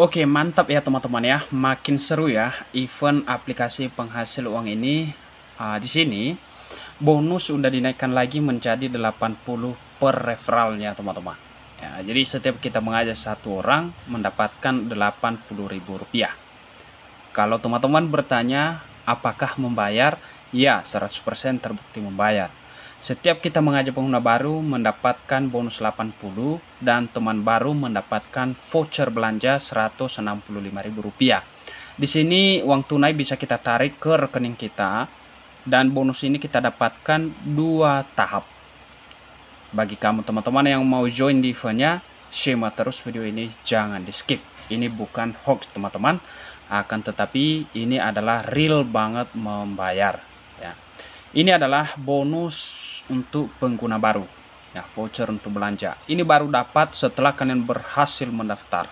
Oke mantap ya teman-teman ya makin seru ya event aplikasi penghasil uang ini uh, di sini bonus sudah dinaikkan lagi menjadi 80 per referralnya teman-teman ya, jadi setiap kita mengajak satu orang mendapatkan 80.000 rupiah kalau teman-teman bertanya apakah membayar ya 100% terbukti membayar setiap kita mengajak pengguna baru mendapatkan bonus 80 dan teman baru mendapatkan voucher belanja Rp165.000. Di sini uang tunai bisa kita tarik ke rekening kita dan bonus ini kita dapatkan dua tahap. Bagi kamu teman-teman yang mau join di eventnya, simak terus video ini jangan di skip. Ini bukan hoax teman-teman, akan tetapi ini adalah real banget membayar. Ini adalah bonus untuk pengguna baru. Ya, voucher untuk belanja. Ini baru dapat setelah kalian berhasil mendaftar.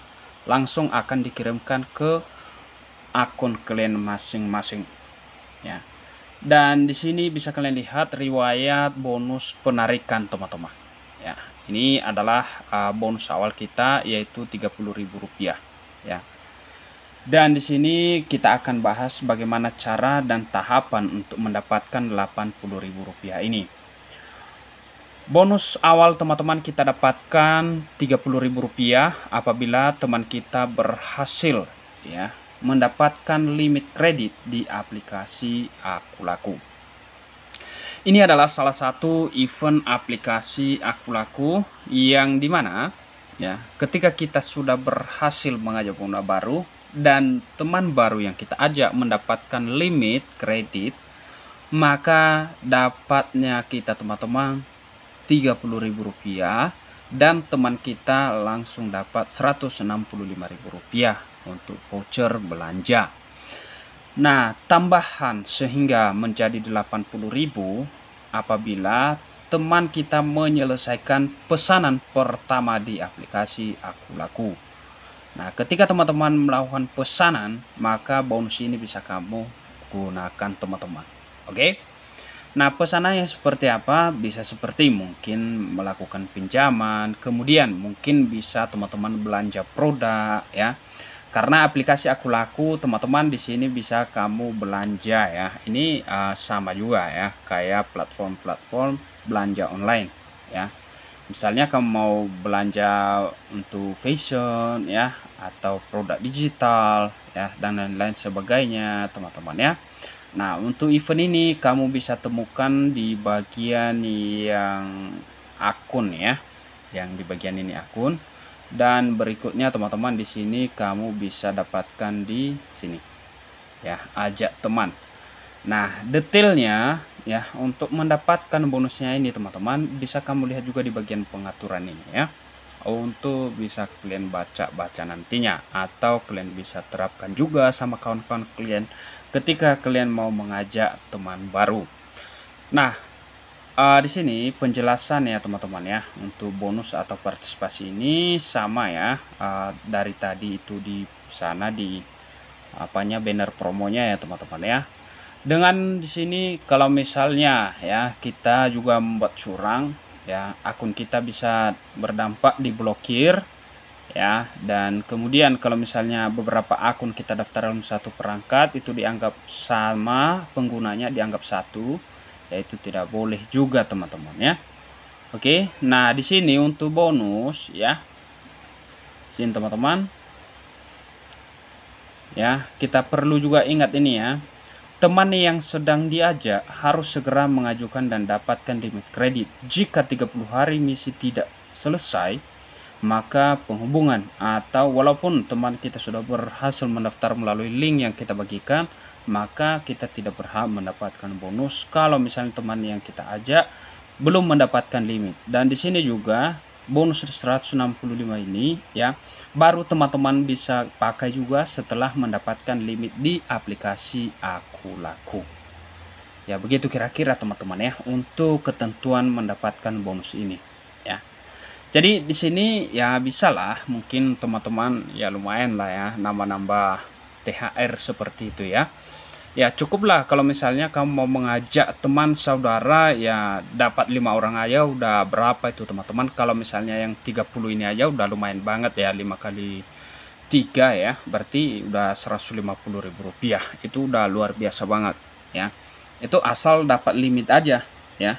Langsung akan dikirimkan ke akun kalian masing-masing. Ya. Dan di sini bisa kalian lihat riwayat bonus penarikan teman-teman. Ya, ini adalah ah, bonus awal kita yaitu Rp30.000 ya. Dan di sini kita akan bahas bagaimana cara dan tahapan untuk mendapatkan Rp80.000 ini. Bonus awal teman-teman kita dapatkan Rp30.000 apabila teman kita berhasil ya mendapatkan limit kredit di aplikasi Akulaku. Ini adalah salah satu event aplikasi Akulaku yang dimana ya ketika kita sudah berhasil mengajak pengguna baru dan teman baru yang kita ajak mendapatkan limit kredit, maka dapatnya kita teman-teman Rp30.000 dan teman kita langsung dapat Rp165.000 untuk voucher belanja. Nah, tambahan sehingga menjadi rp 80.000 apabila teman kita menyelesaikan pesanan pertama di aplikasi Aku Laku. Nah, ketika teman-teman melakukan pesanan, maka bonus ini bisa kamu gunakan teman-teman. Oke? Nah, pesanannya seperti apa? Bisa seperti mungkin melakukan pinjaman, kemudian mungkin bisa teman-teman belanja produk ya. Karena aplikasi Aku Laku, teman-teman di sini bisa kamu belanja ya. Ini uh, sama juga ya, kayak platform-platform belanja online ya misalnya kamu mau belanja untuk fashion ya atau produk digital ya dan lain-lain sebagainya teman-teman ya nah untuk event ini kamu bisa temukan di bagian yang akun ya yang di bagian ini akun dan berikutnya teman-teman di sini kamu bisa dapatkan di sini ya ajak teman nah detailnya ya untuk mendapatkan bonusnya ini teman-teman bisa kamu lihat juga di bagian pengaturan ini ya untuk bisa kalian baca-baca nantinya atau kalian bisa terapkan juga sama kawan-kawan kalian ketika kalian mau mengajak teman baru. Nah, uh, di sini penjelasan ya teman-teman ya untuk bonus atau partisipasi ini sama ya uh, dari tadi itu di sana di apanya banner promonya ya teman-teman ya. Dengan di sini kalau misalnya ya kita juga membuat curang ya akun kita bisa berdampak diblokir ya dan kemudian kalau misalnya beberapa akun kita daftar dalam satu perangkat itu dianggap sama penggunanya dianggap satu yaitu tidak boleh juga teman-teman ya oke nah di sini untuk bonus ya sini teman-teman ya kita perlu juga ingat ini ya Teman yang sedang diajak harus segera mengajukan dan dapatkan limit kredit. Jika 30 hari misi tidak selesai, maka penghubungan atau walaupun teman kita sudah berhasil mendaftar melalui link yang kita bagikan, maka kita tidak berhak mendapatkan bonus kalau misalnya teman yang kita ajak belum mendapatkan limit. Dan di sini juga bonus 165 ini ya baru teman-teman bisa pakai juga setelah mendapatkan limit di aplikasi aku laku ya begitu kira-kira teman-teman ya untuk ketentuan mendapatkan bonus ini ya jadi di sini ya bisalah mungkin teman-teman ya lumayan lah ya nambah-nambah THR seperti itu ya ya cukuplah kalau misalnya kamu mau mengajak teman saudara ya dapat lima orang aja udah berapa itu teman-teman kalau misalnya yang 30 ini aja udah lumayan banget ya lima kali tiga ya berarti udah 150 ribu rupiah itu udah luar biasa banget ya itu asal dapat limit aja ya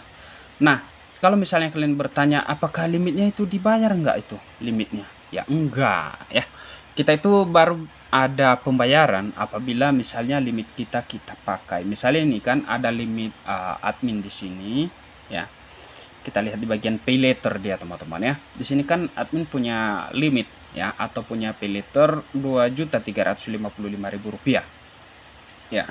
nah kalau misalnya kalian bertanya apakah limitnya itu dibayar enggak itu limitnya ya enggak ya kita itu baru ada pembayaran apabila misalnya limit kita kita pakai. Misalnya ini kan ada limit uh, admin di sini ya. Kita lihat di bagian pay later dia teman-teman ya. Di sini kan admin punya limit ya atau punya pay later rp rupiah Ya.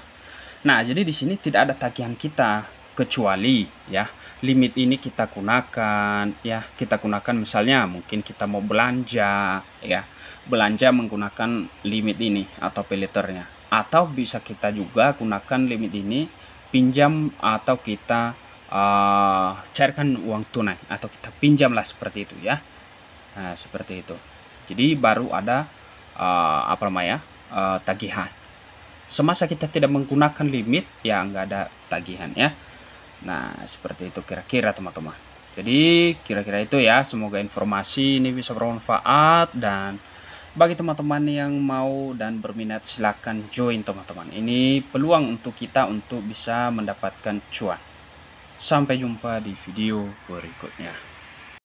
Nah, jadi di sini tidak ada tagihan kita kecuali ya limit ini kita gunakan ya kita gunakan misalnya mungkin kita mau belanja ya belanja menggunakan limit ini atau peliternya atau bisa kita juga gunakan limit ini pinjam atau kita uh, cairkan uang tunai atau kita pinjamlah seperti itu ya nah, seperti itu jadi baru ada uh, apa namanya uh, tagihan semasa kita tidak menggunakan limit ya nggak ada tagihan ya Nah, seperti itu kira-kira teman-teman. Jadi, kira-kira itu ya. Semoga informasi ini bisa bermanfaat dan bagi teman-teman yang mau dan berminat silahkan join teman-teman. Ini peluang untuk kita untuk bisa mendapatkan cuan. Sampai jumpa di video berikutnya.